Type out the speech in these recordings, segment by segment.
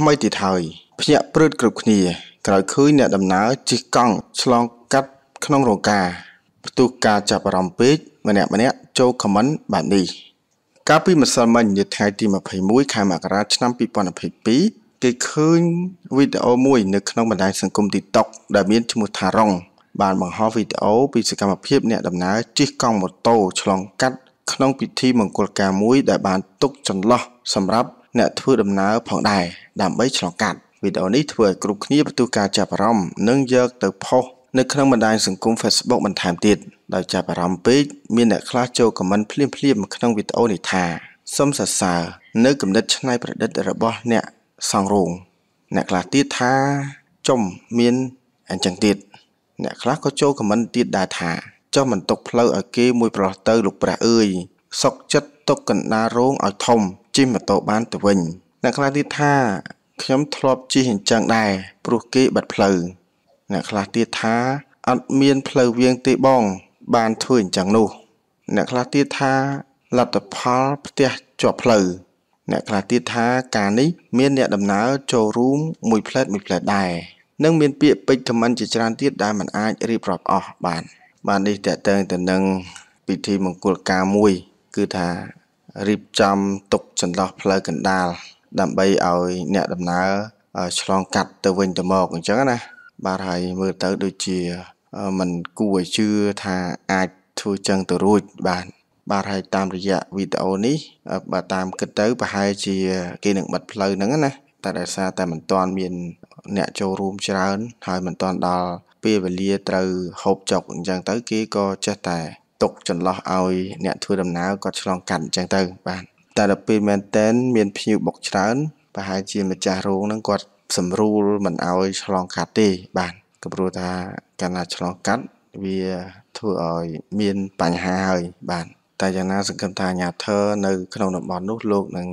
ថ្មីទៀតហើយភ្ញាក់ព្រឺតគ្រប់គ្នា ក្រោយឃើញអ្នកដំណើរជិះកង់ឆ្លងកាត់ ក្នុងរោងការផ្ទុះការចាប់អារម្មណ៍ពេកម្នាក់ម្នាក់ចូលខមមិនបែបនេះកាលពីម្សិលមិញនាថ្ងៃទី21ខែមករាឆ្នាំ2022គេឃើញវីដេអូមួយនៅក្នុងបណ្ដាញសង្គម TikTok ដែលមានឈ្មោះថារង បានបង្ហោះវីដេអូពីសកម្មភាព អ្នកដំណើរជិះកង់ម៉ូតូឆ្លងកាត់ក្នុងពិធី មង្គលការមួយដែលបានទុកចន្លោះសម្រាប់អ្នកធ្វើដំណើរផងដែរ។ដើម្បីឆ្លងកាត់វីដេអូនេះធ្វើឲ្យគ្រប់គ្នាផ្ទុះការចាប់អារម្មណ៍និងយកទៅផុសនៅក្នុងបណ្ដាញសង្គម Facebook បន្ថែមទៀតដោយចាប់អារម្មណ៍ពេកមានអ្នកខ្លះចូលខមមិនភ្លាមភ្លាមក្នុងវីដេអូនេះថាសូមសរសើរនៅគំនិតច្នៃប្រឌិតរបស់អ្នកសង់រោងអ្នកខ្លះទៀតថាចំមានអញ្ចឹងទៀតអ្នកខ្លះក៏ចូលខមមិនទៀតដែរថាចុះមិនຕົកផ្លូវឲ្យគេមួយប្រោះទៅលោកព្រះអើយសុកចិត្តຕົកកណ្ដាលរោងឲ្យធំជិះម៉ូតូបានទៅវិញអ្នកខ្លះទៀតថាខ្ញុំធ្លាប់ជិះអញ្ចឹងដែរព្រោះគេបាត់ផ្លូវអ្នកខ្លះទៀតថាអត់មានផ្លូវវៀងទេបង បានធ្វើអញ្ចឹងនោះ អ្នកខ្លះទៀតថាលទ្ធផលផ្ទះជាប់ផ្លូវអ្នកខ្លះទៀតថាការនេះមានអ្នកដំណើរចូលរួមមួយផ្លែតមួយផ្លែតដែរនិងមានពាក្យពេចន៍ខមមិនជាច្រើនទៀតដែលมันអាចរៀបរាប់អស់បាន បាននេះតកតងទៅនឹងពិធីមង្គលការមួយ គឺថារៀបចំទុកចន្លោះផ្លូវកណ្ដាលដើម្បីឲ្យអ្នកដំណើរឆ្លងកាត់ទៅវិញទៅមកអញ្ចឹងណា បាទហើយមើលទៅដូចជាมันគួរឲ្យជឿថាអាចធ្វើចឹងទៅរួចបាទបាទហើយតាមរយៈវីដេអូនេះបើតាមគិតទៅប្រហែលជាគេនឹងបិទផ្លូវហ្នឹងណាតែដោយសារតែมันទាន់មានអ្នកចូលរួមច្រើនហើយมันទាន់ដល់ពេលវេលាត្រូវហូបចុកអញ្ចឹងទៅគេក៏ចេះតែទុកចន្លោះឲ្យអ្នកធ្វើដំណើរគាត់ឆ្លងកាត់អញ្ចឹងទៅបាទតែដល់ពេលមែនតែនមានភ្ញៀវបុកច្រើនប្រហែលជាម្ចាស់រោងហ្នឹងគាត់សម្រួលមិនឲ្យឆ្លងកាត់ទេបាទក៏ព្រោះថាកាលណាឆ្លងកាត់វាធ្វើឲ្យមានបញ្ហាហើយ បាទតែយ៉ាងណាសង្ឃឹមថាអាញាធរនៅក្នុងតំបន់នោះលោកនឹង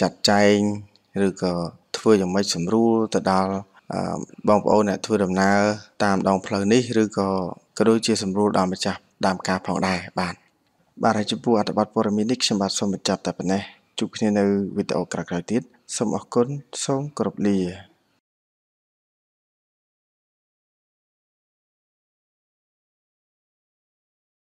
ចាត់ចែងឬក៏ធ្វើយ៉ាងម៉េចសម្រួលទៅដល់បងប្អូនអ្នកធ្វើដំណើរតាមដងផ្លូវនេះឬក៏ក៏ដូចជាសម្រួលដល់ម្ចាស់ដើមការផងដែរបាទបាទហើយចំពោះអត្ថបទព័ត៌មាននេះខ្ញុំបាទសូមបញ្ចប់តែប៉ុណ្ណេះជួបគ្នានៅវីដេអូក្រោយៗទៀតសូមអរគុណសូមគោរពលា